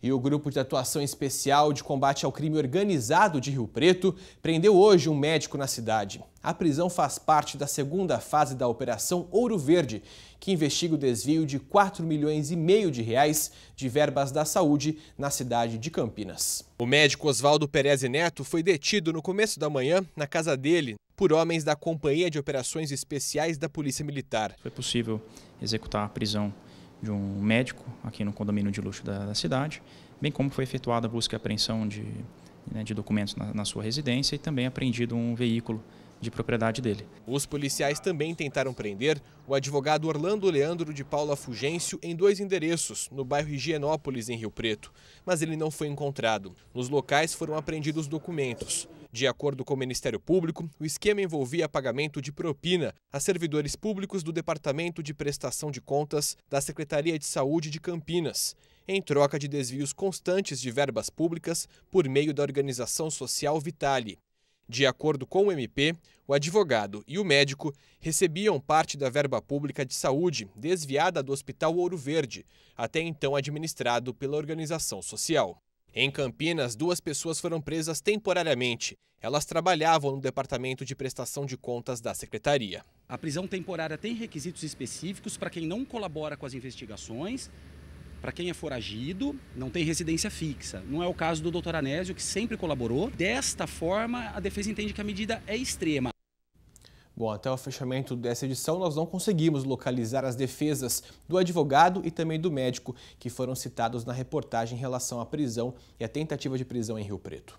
E o Grupo de Atuação Especial de Combate ao Crime Organizado de Rio Preto prendeu hoje um médico na cidade. A prisão faz parte da segunda fase da Operação Ouro Verde, que investiga o desvio de 4 milhões e meio de reais de verbas da saúde na cidade de Campinas. O médico Oswaldo Perez Neto foi detido no começo da manhã na casa dele por homens da Companhia de Operações Especiais da Polícia Militar. Foi possível executar a prisão de um médico aqui no condomínio de luxo da, da cidade, bem como foi efetuada a busca e apreensão de, né, de documentos na, na sua residência e também apreendido um veículo de propriedade dele. Os policiais também tentaram prender o advogado Orlando Leandro de Paula Fugêncio em dois endereços, no bairro Higienópolis, em Rio Preto, mas ele não foi encontrado. Nos locais foram apreendidos documentos. De acordo com o Ministério Público, o esquema envolvia pagamento de propina a servidores públicos do Departamento de Prestação de Contas da Secretaria de Saúde de Campinas, em troca de desvios constantes de verbas públicas por meio da organização social Vitale. De acordo com o MP, o advogado e o médico recebiam parte da verba pública de saúde desviada do Hospital Ouro Verde, até então administrado pela organização social. Em Campinas, duas pessoas foram presas temporariamente. Elas trabalhavam no departamento de prestação de contas da secretaria. A prisão temporária tem requisitos específicos para quem não colabora com as investigações, para quem é foragido, não tem residência fixa. Não é o caso do doutor Anésio, que sempre colaborou. Desta forma, a defesa entende que a medida é extrema. Bom, até o fechamento dessa edição, nós não conseguimos localizar as defesas do advogado e também do médico que foram citados na reportagem em relação à prisão e à tentativa de prisão em Rio Preto.